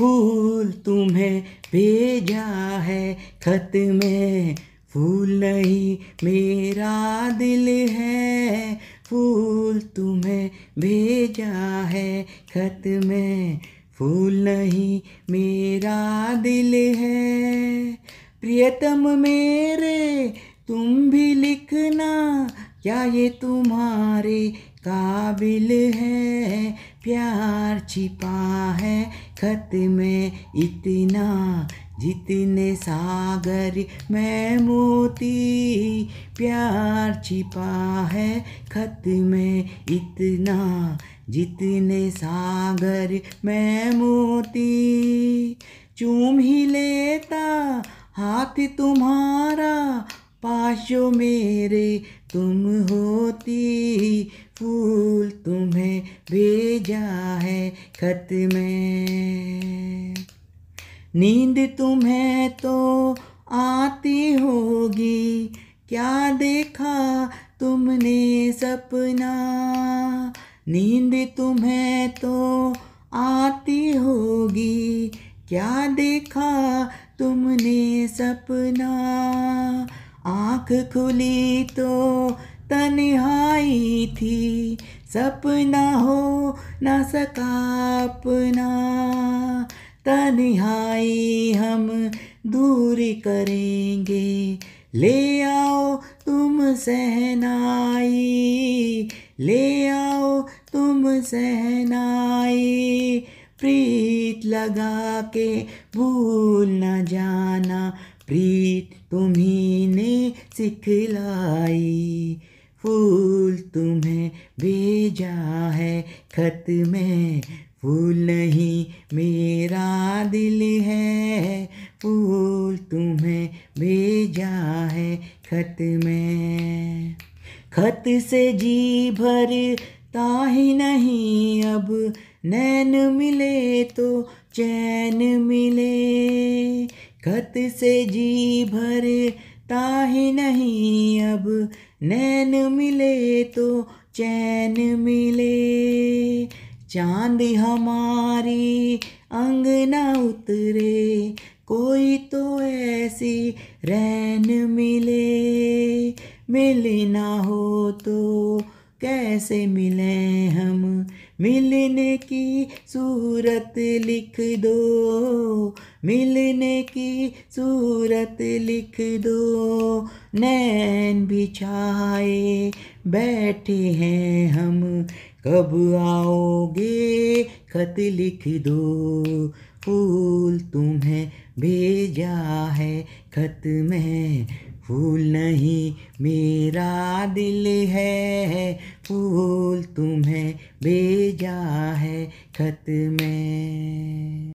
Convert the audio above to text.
फूल तुम्हें भेजा है खत में फूल नहीं मेरा दिल है फूल तुम्हें भेजा है खत में फूल नहीं मेरा दिल है प्रियतम मेरे तुम भी लिखना क्या ये तुम्हारे काबिल है प्यार छिपा है खत में इतना जितने सागर में मोती प्यार छिपा है खत में इतना जितने सागर में मोती चूम ही लेता हाथ तुम्हारा पाशो मेरे तुम होती फूल तुम्हें भेजा है खत में नींद तुम्हें तो आती होगी क्या देखा तुमने सपना नींद तुम्हें तो आती होगी क्या देखा तुमने सपना आँख खुली तो तन्हाई थी सपना हो न सका अपना तन्हाई हम दूरी करेंगे ले आओ तुम सहनाई ले आओ तुम सहनाई प्रीत लगा के भूल न जाना प्रीत तुम्ही ने सिखलाई फूल तुम्हें भेजा है खत में फूल नहीं मेरा दिल है फूल तुम्हें भेजा है खत में खत से जी भर ही नहीं अब नैन मिले तो चैन मिले खत से जी भर ही नहीं अब नैन मिले तो चैन मिले चांद हमारी अंग न उतरे कोई तो ऐसी रैन मिले मिलना हो तो कैसे मिले हम मिलने की सूरत लिख दो मिलने की सूरत लिख दो नैन बिछाए बैठे हैं हम कब आओगे खत लिख दो फूल तुम्हें भेजा है खत में फूल नहीं मेरा दिल है फूल तुम्हें भेजा है खत में